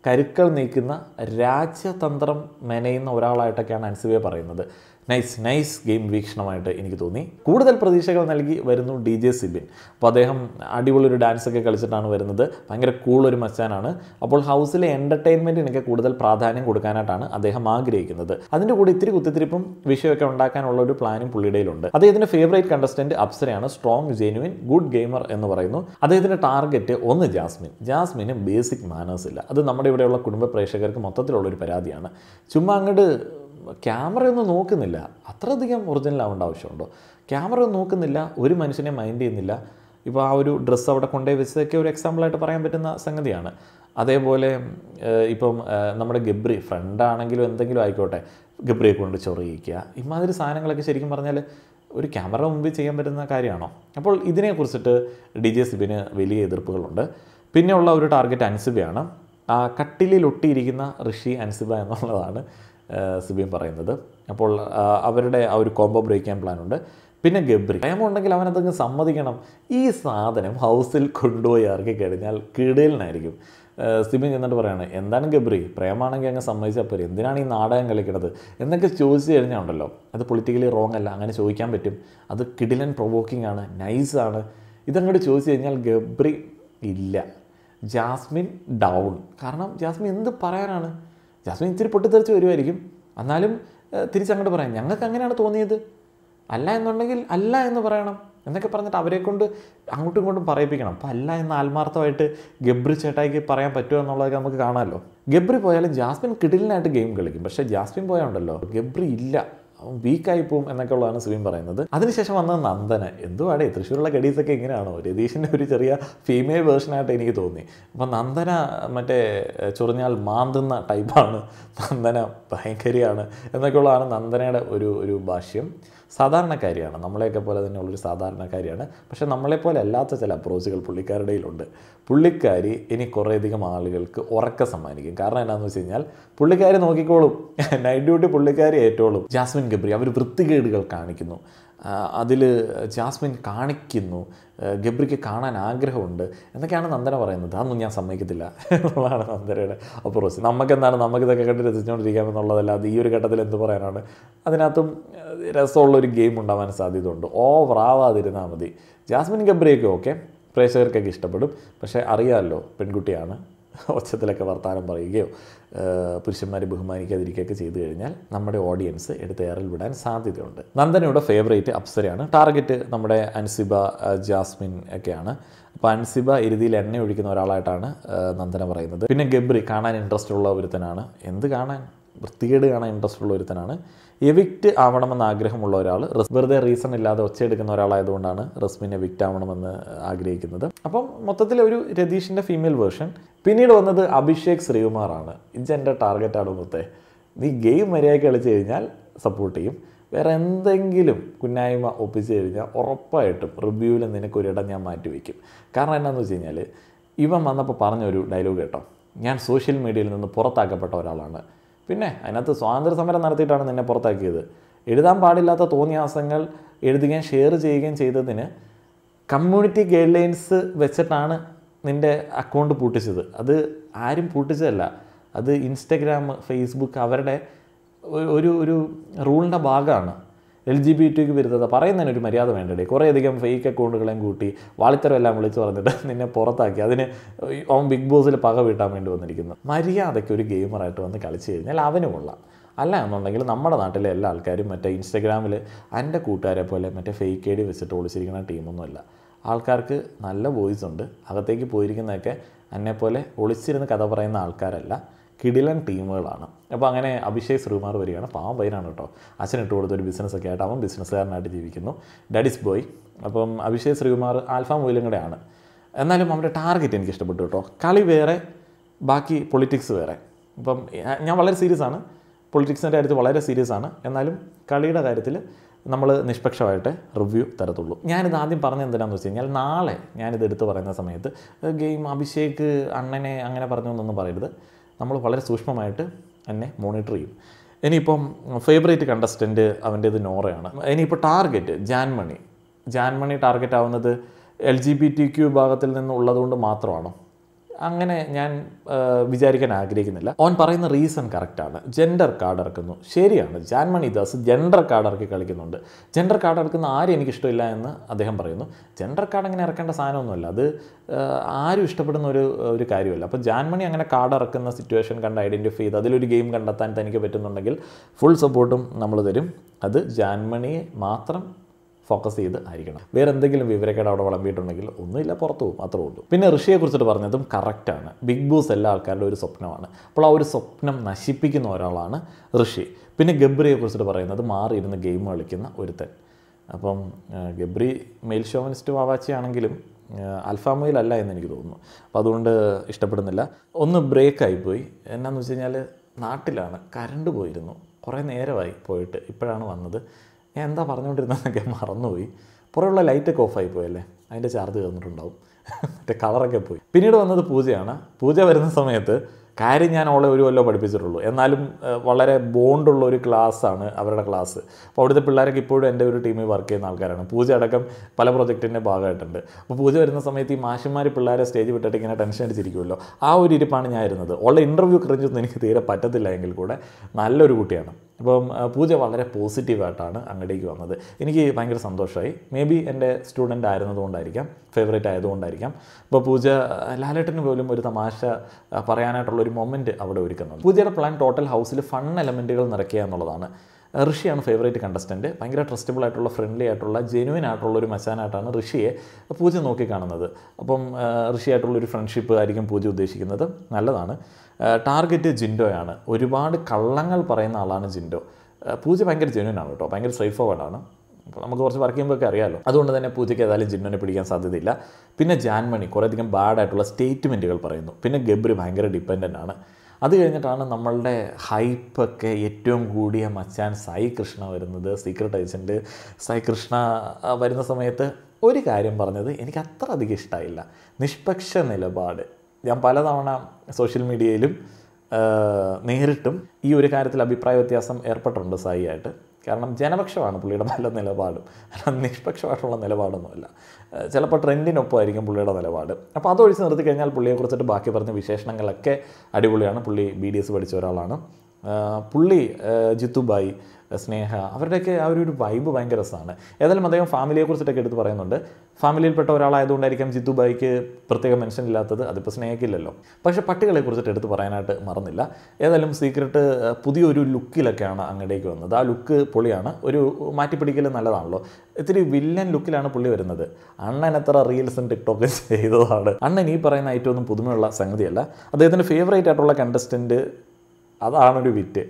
കരുക്കൾ നീക്കുന്ന രാജ്യതന്ത്രം മെനയുന്ന ഒരാളായിട്ടൊക്കെയാണ് അനുസിബയെ പറയുന്നത് നൈസ് നൈസ് ഗെയിം വീക്ഷണമായിട്ട് എനിക്ക് തോന്നി കൂടുതൽ പ്രതീക്ഷകൾ നൽകി വരുന്നു ഡി ജെ സിബിൻ അപ്പോൾ അദ്ദേഹം അടിപൊളി ഒരു ഡാൻസ് ഒക്കെ കളിച്ചിട്ടാണ് വരുന്നത് ഭയങ്കര കൂളൊരു മച്ചാനാണ് അപ്പോൾ ഹൗസിലെ എൻ്റർടൈൻമെൻറ്റിനൊക്കെ കൂടുതൽ പ്രാധാന്യം കൊടുക്കാനായിട്ടാണ് അദ്ദേഹം ആഗ്രഹിക്കുന്നത് അതിൻ്റെ കൂടെ ഇത്തിരി കുത്തിത്തിരിപ്പും വിഷയമൊക്കെ ഉണ്ടാക്കാനുള്ള ഒരു പ്ലാനും പുള്ളിയുടെയിലുണ്ട് അദ്ദേഹത്തിൻ്റെ ഫേവറേറ്റ് കണ്ടസ്റ്റൻറ്റ് അപ്സരയാണ് സ്ട്രോങ് ജെനുവിൻ ഗുഡ് ഗെയിമർ എന്ന് പറയുന്നു അദ്ദേഹത്തിൻ്റെ ടാർഗറ്റ് ഒന്ന് ജാസ്മിൻ ജാസ്മിന് ബേസിക് മാനേഴ്സ് ഇല്ല അത് നമ്മുടെ ഇവിടെയുള്ള കുടുംബ പ്രേക്ഷകർക്ക് മൊത്തത്തിലുള്ളൊരു പരാതിയാണ് ചുമ്മാ അങ്ങോട്ട് ക്യാമറയൊന്നും നോക്കുന്നില്ല അത്രയധികം ഒറിജിനൽ ആവേണ്ട ആവശ്യമുണ്ടോ ക്യാമറ ഒന്നും നോക്കുന്നില്ല ഒരു മനുഷ്യനെ മൈൻഡ് ചെയ്യുന്നില്ല ഇപ്പോൾ ആ ഒരു ഡ്രസ്സ് അവിടെ കൊണ്ടുപോയി വെച്ചതൊക്കെ ഒരു എക്സാമ്പിളായിട്ട് പറയാൻ പറ്റുന്ന സംഗതിയാണ് അതേപോലെ ഇപ്പം നമ്മുടെ ഗബ്രി ഫ്രണ്ടാണെങ്കിലും എന്തെങ്കിലും ആയിക്കോട്ടെ ഗബ്രിയെ കൊണ്ട് ചൊറിയിക്കുക ഇമാതിരി സാധനങ്ങളൊക്കെ ശരിക്കും പറഞ്ഞാൽ ഒരു ക്യാമറ മുമ്പിൽ ചെയ്യാൻ പറ്റുന്ന കാര്യമാണോ അപ്പോൾ ഇതിനെക്കുറിച്ചിട്ട് ഡി ജെ സിബിന് വലിയ എതിർപ്പുകളുണ്ട് പിന്നെയുള്ള ഒരു ടാർഗറ്റ് അൻസിബയാണ് ആ കട്ടിലിൽ ഒട്ടിയിരിക്കുന്ന ഋഷി അൻസിബ എന്നുള്ളതാണ് സിബിയും പറയുന്നത് അപ്പോൾ അവരുടെ ആ ഒരു കോംബോ ബ്രേക്ക് ചെയ്യാൻ പ്ലാനുണ്ട് പിന്നെ ഗബ്രി ഭയമുണ്ടെങ്കിൽ അവനതങ്ങ് സമ്മതിക്കണം ഈ സാധനം ഹൗസിൽ കൊണ്ടുപോയി ഇറക്കി കഴിഞ്ഞാൽ കീടയിലിനായിരിക്കും സിബിൻ ചെന്നിട്ട് പറയാണ് എന്താണ് ഗബ്രി പ്രേമാണെങ്കിൽ അങ്ങ് സമ്മതിച്ചാൽ പോരെ എന്തിനാണ് ഈ നാടകം കളിക്കുന്നത് എന്നൊക്കെ ചോദിച്ചു കഴിഞ്ഞാൽ ഉണ്ടല്ലോ അത് പൊളിറ്റിക്കലി റോങ് അല്ല അങ്ങനെ ചോദിക്കാൻ പറ്റും അത് കിടിലൻ പ്രൊവോക്കിംഗ് ആണ് നൈസാണ് ഇതങ്ങോട്ട് ചോദിച്ചു കഴിഞ്ഞാൽ ഗബ്രി ഇല്ല ജാസ്മിൻ ഡൗൺ കാരണം ജാസ്മിൻ എന്ത് പറയാനാണ് ജാസ്മിൻ ഇത്തിരി പൊട്ടിത്തെറിച്ച് വരുമായിരിക്കും എന്നാലും തിരിച്ചങ്ങോട്ട് പറയാം ഞങ്ങൾക്ക് അങ്ങനെയാണ് തോന്നിയത് അല്ല എന്നുണ്ടെങ്കിൽ അല്ല എന്ന് പറയണം എന്നൊക്കെ പറഞ്ഞിട്ട് അവരെ കൊണ്ട് അങ്ങോട്ടും ഇങ്ങോട്ടും പറയിപ്പിക്കണം അപ്പോൾ അല്ല എന്ന് ആത്മാർത്ഥമായിട്ട് ഗബ്രി ചേട്ടായിക്ക് പറയാൻ പറ്റുമോ എന്നുള്ളതൊക്കെ നമുക്ക് കാണാമല്ലോ ഗബ്രി പോയാലും ജാസ്മിൻ കിടിലിനായിട്ട് ഗെയിം കളിക്കും പക്ഷേ ജാസ്മിൻ പോയാൽ ഉണ്ടല്ലോ ഗബ്രി ഇല്ല വീക്കായി പോകും എന്നൊക്കെ ഉള്ളതാണ് സുവിൻ പറയുന്നത് അതിനുശേഷം വന്ന നന്ദന എന്തുവാടേ തൃശ്ശൂരുള്ള കടീസൊക്കെ എങ്ങനെയാണോ രതീഷിൻ്റെ ഒരു ചെറിയ ഫീമെയിൽ വേർഷനായിട്ട് എനിക്ക് തോന്നി അപ്പം നന്ദന മറ്റേ ചൊറിഞ്ഞാൽ മാന്തുന്ന ടൈപ്പാണ് നന്ദന ഭയങ്കരിയാണ് എന്നൊക്കെയുള്ളതാണ് നന്ദനയുടെ ഒരു ഒരു ഭാഷ്യം സാധാരണക്കാരിയാണ് നമ്മളെയൊക്കെ പോലെ തന്നെയുള്ളൊരു സാധാരണക്കാരിയാണ് പക്ഷേ നമ്മളെപ്പോലെ അല്ലാത്ത ചില അപ്രോച്ചുകൾ പുള്ളിക്കാരുടെയിലുണ്ട് പുള്ളിക്കാരി ഇനി കുറേയധികം ആളുകൾക്ക് ഉറക്ക സമ്മാനിക്കും കാരണം എന്താണെന്ന് വെച്ച് കഴിഞ്ഞാൽ പുള്ളിക്കാരി നോക്കിക്കോളും നൈറ്റ് ഡ്യൂട്ടി പുള്ളിക്കാരി ഏറ്റോളും ജാസ്മിൻ ഗബ്രി അവർ വൃത്തികേടുകൾ കാണിക്കുന്നു അതിൽ ജാസ്മിൻ കാണിക്കുന്നു ഗബ്രിക്ക് കാണാൻ ആഗ്രഹമുണ്ട് എന്നൊക്കെയാണ് നന്ദന പറയുന്നത് അതൊന്നും ഞാൻ സമ്മതിക്കത്തില്ല എന്നുള്ളതാണ് നന്ദനയുടെ അപ്രോച്ച് നമുക്കെന്താണ് നമുക്കിതൊക്കെ കണ്ട് രസിച്ചുകൊണ്ടിരിക്കാം എന്നുള്ളതല്ലാതെ ഈ ഒരു ഘട്ടത്തിൽ എന്ത് പറയാനാണ് അതിനകത്തും രസമുള്ളൊരു ഗെയിം ഉണ്ടാവാൻ സാധ്യതയുണ്ട് ഓവർ ആവാതിരുന്നാൽ മതി ജാസ്മിൻ ഗബ്രിയൊക്കെ ഓക്കെ പ്രേക്ഷകർക്കൊക്കെ ഇഷ്ടപ്പെടും പക്ഷേ അറിയാമല്ലോ പെൺകുട്ടിയാണ് ഒച്ചത്തിലൊക്കെ വർത്തമാനം പറയുകയോ പുരുഷന്മാരെ ബഹുമാനിക്കാതിരിക്കുകയൊക്കെ ചെയ്തു കഴിഞ്ഞാൽ നമ്മുടെ ഓഡിയൻസ് എടുത്ത് എടുത്തേറിൽ വിടാൻ സാധ്യതയുണ്ട് നന്ദനയുടെ ഫേവറേറ്റ് അപ്സരയാണ് ടാർഗറ്റ് നമ്മുടെ അൻസിബ ജാസ്മിൻ ഒക്കെയാണ് അപ്പോൾ അൻസിബ ഇരുതിയിൽ എണ്ണ ഒഴിക്കുന്ന ഒരാളായിട്ടാണ് നന്ദന പറയുന്നത് പിന്നെ ഗബ്രി കാണാൻ ഇൻട്രസ്റ്റ് ഉള്ള ഒരുത്തനാണ് എന്ത് കാണാൻ വൃത്തികേട് കാണാൻ ഇൻട്രസ്റ്റ് ഉള്ള ഒരുത്തനാണ് എവിക്റ്റ് ആവണമെന്ന് ആഗ്രഹമുള്ള ഒരാൾ വെറുതെ റീസൺ ഇല്ലാതെ ഒച്ചയെടുക്കുന്ന ഒരാളായതുകൊണ്ടാണ് റസ്മിൻ എവിക്റ്റ് ആവണമെന്ന് ആഗ്രഹിക്കുന്നത് അപ്പം മൊത്തത്തിൽ ഒരു രതീഷിൻ്റെ ഫീമെയിൽ വേർഷൻ പിന്നീട് വന്നത് അഭിഷേക് ശ്രീകുമാറാണ് ടാർഗറ്റ് ആണ് മൊത്തത്തെ നീ ഗെയിം മര്യാദയ്ക്ക് കളിച്ചു കഴിഞ്ഞാൽ സപ്പോർട്ട് ചെയ്യും വേറെ എന്തെങ്കിലും കുന്നായ്മ ഒപ്പിച്ചു കഴിഞ്ഞാൽ ഉറപ്പായിട്ടും റിവ്യൂവിൽ ഒരിടം ഞാൻ മാറ്റിവെക്കും കാരണം എന്താണെന്ന് വെച്ച് കഴിഞ്ഞാൽ ഇവൻ വന്നപ്പോൾ പറഞ്ഞൊരു ഡയലോഗ് കേട്ടോ ഞാൻ സോഷ്യൽ മീഡിയയിൽ നിന്ന് പുറത്താക്കപ്പെട്ട ഒരാളാണ് പിന്നെ അതിനകത്ത് സ്വാതന്ത്ര്യ സമരം നടത്തിയിട്ടാണ് നിന്നെ പുറത്താക്കിയത് എഴുതാൻ പാടില്ലാത്ത തോന്നിയാസങ്ങൾ എഴുതുകയും ഷെയർ ചെയ്യുകയും ചെയ്തതിന് കമ്മ്യൂണിറ്റി ഗൈഡ് ലൈൻസ് വെച്ചിട്ടാണ് നിൻ്റെ അക്കൗണ്ട് പൂട്ടിച്ചത് അത് ആരും പൂട്ടിച്ചതല്ല അത് ഇൻസ്റ്റഗ്രാം ഫേസ്ബുക്ക് അവരുടെ ഒരു ഒരു റൂളിൻ്റെ ഭാഗമാണ് എൽ ജി ബി ടിക്ക് വിരുദ്ധത ഒരു മര്യാദ വേണ്ടേ കുറേയധികം ഫേക്ക് അക്കൗണ്ടുകളെയും കൂട്ടി വാളിത്തരമെല്ലാം വിളിച്ച് പറഞ്ഞിട്ട് നിന്നെ പുറത്താക്കി അതിന് അവൻ ബിഗ് ബോസിൽ പക വീട്ടാൻ വേണ്ടി വന്നിരിക്കുന്നു മര്യാദയ്ക്ക് ഒരു ഗെയിമറായിട്ട് വന്ന് കളിച്ചു കഴിഞ്ഞാൽ അവനും കൊള്ളാം അല്ല എന്നുണ്ടെങ്കിൽ നമ്മുടെ നാട്ടിലെ എല്ലാ ആൾക്കാരും മറ്റേ ഇൻസ്റ്റഗ്രാമിൽ എൻ്റെ കൂട്ടുകാരെ പോലെ മറ്റേ ഫേക്ക് ഐ ഡി വെച്ചിട്ട് ഒളിച്ചിരിക്കുന്ന ടീമൊന്നുമല്ല ആൾക്കാർക്ക് നല്ല വോയിസ് ഉണ്ട് അകത്തേക്ക് പോയിരിക്കുന്നതൊക്കെ എന്നെപ്പോലെ ഒളിച്ചിരുന്ന് കഥ പറയുന്ന ആൾക്കാരല്ല കിടിലൻ ടീമുകളാണ് അപ്പോൾ അങ്ങനെ അഭിഷേക് ശ്രീകുമാർ വരികയാണ് പാവം പയ്യനാണ് കേട്ടോ അച്ഛൻ ഇട്ട് കൊടുത്ത ഒരു ബിസിനസ്സൊക്കെ ആയിട്ട് അവൻ ബിസിനസ്സുകാരനായിട്ട് ജീവിക്കുന്നു ഡാഡിസ് ബോയ് അപ്പം അഭിഷേക് ശ്രീകുമാർ ആൽഫാം ഓയിലും കൂടെയാണ് എന്നാലും അവൻ്റെ ടാർഗറ്റ് എനിക്ക് ഇഷ്ടപ്പെട്ടു കേട്ടോ കളി വേറെ ബാക്കി പൊളിറ്റിക്സ് വേറെ ഇപ്പം ഞാൻ വളരെ സീരിയസ് ആണ് പൊളിറ്റിക്സിൻ്റെ കാര്യത്തിൽ വളരെ സീരിയസ് ആണ് എന്നാലും കളിയുടെ കാര്യത്തിൽ നമ്മൾ നിഷ്പക്ഷമായിട്ട് റിവ്യൂ തരത്തുള്ളൂ ഞാനിത് ആദ്യം പറഞ്ഞ എന്തിനാണെന്ന് വെച്ച് കഴിഞ്ഞാൽ നാളെ ഞാനിത് എടുത്ത് പറയുന്ന സമയത്ത് ഗെയിം അഭിഷേക് അണ്ണനെ അങ്ങനെ പറഞ്ഞു എന്നൊന്നും പറയരുത് നമ്മൾ വളരെ സൂക്ഷ്മമായിട്ട് എന്നെ മോണിറ്റർ ചെയ്യും ഇനിയിപ്പം ഫേവറേറ്റ് കണ്ടസ്റ്റൻറ്റ് അവൻ്റേത് നോറയാണ് ഇനിയിപ്പോൾ ടാർഗറ്റ് ജാൻമണി ജാൻമണി ടാർഗറ്റ് ആവുന്നത് L G B T Q ഭാഗത്തിൽ നിന്നുള്ളതുകൊണ്ട് മാത്രമാണോ അങ്ങനെ ഞാൻ വിചാരിക്കാൻ ആഗ്രഹിക്കുന്നില്ല ഓൻ പറയുന്ന റീസൺ കറക്റ്റാണ് ജെൻഡർ കാർഡ് ഇറക്കുന്നു ശരിയാണ് ജാൻമണി ദാസ് ജെൻഡർ കാർഡ് ഇറക്കി കളിക്കുന്നുണ്ട് ജെൻഡർ കാർഡ് ഇറക്കുന്ന ആരും എനിക്കിഷ്ടമില്ല എന്ന് അദ്ദേഹം പറയുന്നു ജെൻഡർ കാർഡ് അങ്ങനെ ഇറക്കേണ്ട സാധനമൊന്നുമല്ല അത് ആരും ഇഷ്ടപ്പെടുന്ന ഒരു ഒരു കാര്യമല്ല അപ്പോൾ ജാൻമണി അങ്ങനെ കാർഡ് ഇറക്കുന്ന സിറ്റുവേഷൻ കണ്ട് ഐഡൻറ്റിഫൈ ചെയ്ത് അതിലൊരു ഗെയിം കണ്ടെത്താൻ തനിക്ക് പറ്റുന്നുണ്ടെങ്കിൽ ഫുൾ സപ്പോർട്ടും നമ്മൾ തരും അത് ജാൻമണിയെ മാത്രം ഫോക്കസ് ചെയ്ത് ആയിരിക്കണം വേറെ എന്തെങ്കിലും വിവരക്കേട് അവിടെ വിളമ്പിയിട്ടുണ്ടെങ്കിൽ ഒന്നുമില്ല പുറത്തു പോകും അത്രേ ഉള്ളൂ പിന്നെ ഋഷിയെ കുറിച്ചിട്ട് പറഞ്ഞതും കറക്റ്റാണ് ബിഗ് ബോസ് എല്ലാ ആൾക്കാരുടെ ഒരു സ്വപ്നമാണ് അപ്പോൾ ആ ഒരു സ്വപ്നം നശിപ്പിക്കുന്ന ഒരാളാണ് ഋഷി പിന്നെ ഗബ്രിയെ കുറിച്ചിട്ട് പറയുന്നത് മാറിയിരുന്ന് ഗെയിം കളിക്കുന്ന ഒരുത്തൻ അപ്പം ഗബ്രി മെയിൽ ഷോവനിസ്റ്റ് വാവാച്ചിയാണെങ്കിലും അൽഫാമയിലല്ല എന്ന് എനിക്ക് തോന്നുന്നു അപ്പോൾ അതുകൊണ്ട് ഇഷ്ടപ്പെടുന്നില്ല ഒന്ന് ബ്രേക്ക് ആയിപ്പോയി എന്നാന്ന് വെച്ച് കഴിഞ്ഞാൽ നാട്ടിലാണ് കരണ്ട് പോയിരുന്നു കുറേ നേരമായി പോയിട്ട് ഇപ്പോഴാണ് വന്നത് ഞാൻ എന്താ പറഞ്ഞുകൊണ്ടിരുന്നതെന്നൊക്കെ മറന്നുപോയി പുറമുള്ള ലൈറ്റൊക്കെ ഓഫായി പോയല്ലേ അതിൻ്റെ ചാർജ് തീർന്നിട്ടുണ്ടാവും മറ്റേ കളറൊക്കെ പോയി പിന്നീട് വന്നത് പൂജയാണ് പൂജ വരുന്ന സമയത്ത് കാര്യം ഞാൻ അവളെ ഒരു കൊല്ലോ പഠിപ്പിച്ചിട്ടുള്ളൂ എന്നാലും വളരെ ബോണ്ടുള്ള ഒരു ക്ലാസ്സാണ് അവരുടെ ക്ലാസ് അപ്പോൾ അവിടുത്തെ പിള്ളേരൊക്കെ ഇപ്പോഴും എൻ്റെ ഒരു ടീമിൽ വർക്ക് ചെയ്യുന്ന ആൾക്കാരാണ് പൂജ അടക്കം പല പ്രൊജക്റ്റിൻ്റെ ഭാഗമായിട്ടുണ്ട് അപ്പോൾ പൂജ വരുന്ന സമയത്ത് ഈ മാഷന്മാർ പിള്ളേരെ സ്റ്റേജ് വിട്ടിട്ട് ഇങ്ങനെ ടെൻഷൻ അടിച്ചിരിക്കുമല്ലോ ആ ഒരു ഇരിപ്പാണ് ഞാൻ ഇരുന്നത് ഉള്ള ഇൻ്റർവ്യൂ കറിഞ്ഞൊന്നും എനിക്ക് തീരെ പറ്റത്തില്ല എങ്കിൽ കൂടെ നല്ലൊരു കുട്ടിയാണ് അപ്പം പൂജ വളരെ പോസിറ്റീവായിട്ടാണ് അങ്ങോട്ടേക്ക് വന്നത് എനിക്ക് ഭയങ്കര സന്തോഷമായി മേ ബി എൻ്റെ സ്റ്റുഡൻ്റ് ആയിരുന്നതുകൊണ്ടായിരിക്കാം ഫേവറേറ്റ് ആയതുകൊണ്ടായിരിക്കാം അപ്പോൾ പൂജ ലാലേട്ടന് പോലും ഒരു തമാശ പറയാനായിട്ടുള്ള ഒരു മൊമെൻറ്റ് അവിടെ ഒരുക്കുന്നത് പൂജയുടെ പ്ലാൻ ടോട്ടൽ ഹൗസിൽ ഫൺ എലമെൻറ്റുകൾ നിറയ്ക്കുക എന്നുള്ളതാണ് ഋഷിയാണ് ഫേവറേറ്റ് കണ്ടസ്റ്റൻറ്റ് ഭയങ്കര ട്രസ്റ്റബിൾ ആയിട്ടുള്ള ഫ്രണ്ട്ലി ആയിട്ടുള്ള ജെനുവിൻ ആയിട്ടുള്ള ഒരു മച്ചാനായിട്ടാണ് ഋഷിയെ പൂജ നോക്കി കാണുന്നത് അപ്പം ഋഷിയായിട്ടുള്ളൊരു ഫ്രണ്ട്ഷിപ്പ് ആയിരിക്കും പൂജ ഉദ്ദേശിക്കുന്നത് നല്ലതാണ് ടാർഗറ്റ് ജിൻഡോയാണ് ഒരുപാട് കള്ളങ്ങൾ പറയുന്ന ആളാണ് ജിൻഡോ പൂജ ഭയങ്കര ജെനുവിനാണ് കേട്ടോ ഭയങ്കര സ്ട്രൈറ്റ് ഫോർവേഡാണ് അപ്പോൾ നമുക്ക് കുറച്ച് വർക്ക് ചെയ്യുമ്പോഴൊക്കെ അറിയാമല്ലോ അതുകൊണ്ട് തന്നെ പൂജയ്ക്ക് ഏതായാലും ജിന്നുവിനെ പിടിക്കാൻ സാധ്യതയില്ല പിന്നെ ജാൻമണി കുറേയധികം ബാഡായിട്ടുള്ള സ്റ്റേറ്റ്മെൻറ്റുകൾ പറയുന്നു പിന്നെ ഗബ്രി ഭയങ്കര ഡിപ്പെൻഡൻ്റ് ആണ് അത് കഴിഞ്ഞിട്ടാണ് നമ്മളുടെ ഹൈപ്പൊക്കെ ഏറ്റവും കൂടിയ മച്ചാൻ സായി കൃഷ്ണ വരുന്നത് സീക്രട്ട് ഏജൻറ്റ് സായി കൃഷ്ണ വരുന്ന സമയത്ത് ഒരു കാര്യം പറഞ്ഞത് എനിക്ക് അത്ര അധികം ഇഷ്ടമായില്ല നിഷ്പക്ഷ നിലപാട് ഞാൻ പലതവണ സോഷ്യൽ മീഡിയയിലും നേരിട്ടും ഈ ഒരു കാര്യത്തിൽ അഭിപ്രായ വ്യത്യാസം ഏർപ്പെട്ടിട്ടുണ്ട് സായിയായിട്ട് കാരണം ജനപക്ഷമാണ് പുള്ളിയുടെ നല്ല നിലപാടും നിഷ്പക്ഷമായിട്ടുള്ള നിലപാടൊന്നുമില്ല ചിലപ്പോൾ ട്രെൻഡിനൊപ്പമായിരിക്കും പുള്ളിയുടെ നിലപാട് അപ്പോൾ അതൊഴിച്ച് നിർത്തി കഴിഞ്ഞാൽ പുള്ളിയെക്കുറിച്ചിട്ട് ബാക്കി പറഞ്ഞ വിശേഷണങ്ങളൊക്കെ അടിപൊളിയാണ് പുള്ളി ബി ഡി എസ് പഠിച്ച ഒരാളാണ് പുള്ളി ജിത്തുബായി സ്നേഹ അവരുടെയൊക്കെ ആ ഒരു വൈബ് ഭയങ്കര രസമാണ് ഏതായാലും അദ്ദേഹം ഫാമിലിയെ കുറിച്ചിട്ടൊക്കെ എടുത്ത് പറയുന്നുണ്ട് ഫാമിലിയിൽപ്പെട്ട ഒരാളായതുകൊണ്ടായിരിക്കാം ജിത്തുബായിക്ക് പ്രത്യേക മെൻഷൻ ഇല്ലാത്തത് അതിപ്പോൾ സ്നേഹക്കില്ലല്ലോ പക്ഷെ പട്ടികളെ കുറിച്ചിട്ട് എടുത്ത് പറയാനായിട്ട് മറന്നില്ല ഏതായാലും സീക്രട്ട് പുതിയൊരു ലുക്കിലൊക്കെയാണ് അങ്ങടേക്ക് വന്നത് ആ ലുക്ക് പുള്ളിയാണ് ഒരു മാറ്റിപ്പിടിക്കൽ നല്ലതാണല്ലോ ഇത്തിരി വില്ലൻ ലുക്കിലാണ് പുള്ളി വരുന്നത് അണ്ണൻ എത്ര റീൽസും ടിക്ടോക്കും ചെയ്തതാണ് അണ്ണൻ ഈ പറയുന്ന ഏറ്റവും പുതുമയുള്ള സംഗതിയല്ല അദ്ദേഹത്തിൻ്റെ ഫേവറേറ്റ് ആയിട്ടുള്ള കണ്ടസ്റ്റൻറ്റ് അതാണൊരു വിറ്റ്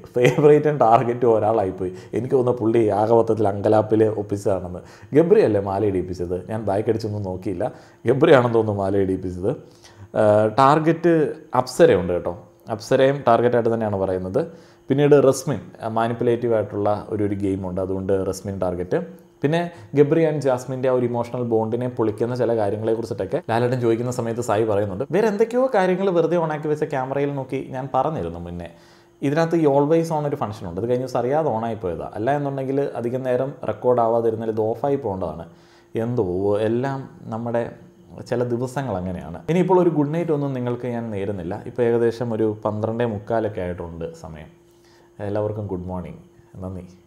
ആൻഡ് ടാർഗറ്റും ഒരാളായിപ്പോയി എനിക്ക് തോന്നുന്ന പുള്ളി ആകവത്തത്തിൽ അങ്കലാപ്പിലെ ഒപ്പിച്ചതാണെന്ന് ഗബ്രി അല്ലേ മാല ഇടിപ്പിച്ചത് ഞാൻ ബാക്ക് അടിച്ചൊന്നും നോക്കിയില്ല ഗബ്രി ആണെന്ന് തോന്നുന്നു മാല ഇടിപ്പിച്ചത് ടാർഗറ്റ് അപ്സരയുണ്ട് കേട്ടോ അപ്സരയും ടാർഗറ്റായിട്ട് തന്നെയാണ് പറയുന്നത് പിന്നീട് റസ്മിൻ മാനിപ്പുലേറ്റീവ് ആയിട്ടുള്ള ഒരു ഒരു ഗെയിമുണ്ട് അതുകൊണ്ട് റസ്മിൻ ടാർഗറ്റ് പിന്നെ ഗബ്രി ആൻഡ് ജാസ്മിൻ്റെ ആ ഒരു ഇമോഷണൽ ബോണ്ടിനെ പൊളിക്കുന്ന ചില കാര്യങ്ങളെ കുറിച്ചിട്ടൊക്കെ ലാലേട്ടൻ ചോദിക്കുന്ന സമയത്ത് സായി പറയുന്നുണ്ട് വേറെ എന്തൊക്കെയോ കാര്യങ്ങൾ വെറുതെ ഓണാക്കി വെച്ച ക്യാമറയിൽ നോക്കി ഞാൻ പറഞ്ഞിരുന്നു മുന്നേ ഇതിനകത്ത് ഈ ഓൾവേസ് ഓൺ ഒരു ഫംഗ്ഷൻ ഉണ്ട് ഇത് കഴിഞ്ഞ ദിവസം അറിയാതെ ഓണായി പോയതാണ് അല്ല എന്നുണ്ടെങ്കിൽ അധികം നേരം റെക്കോർഡ് ആവാതിരുന്നാൽ ഇത് ഓഫായി പോകേണ്ടതാണ് എന്തോ എല്ലാം നമ്മുടെ ചില ദിവസങ്ങൾ അങ്ങനെയാണ് ഇനി ഇപ്പോൾ ഒരു ഗുഡ് നൈറ്റ് ഒന്നും നിങ്ങൾക്ക് ഞാൻ നേരുന്നില്ല ഇപ്പോൾ ഏകദേശം ഒരു പന്ത്രണ്ടേ മുക്കാലൊക്കെ ആയിട്ടുണ്ട് സമയം എല്ലാവർക്കും ഗുഡ് മോർണിംഗ് നന്ദി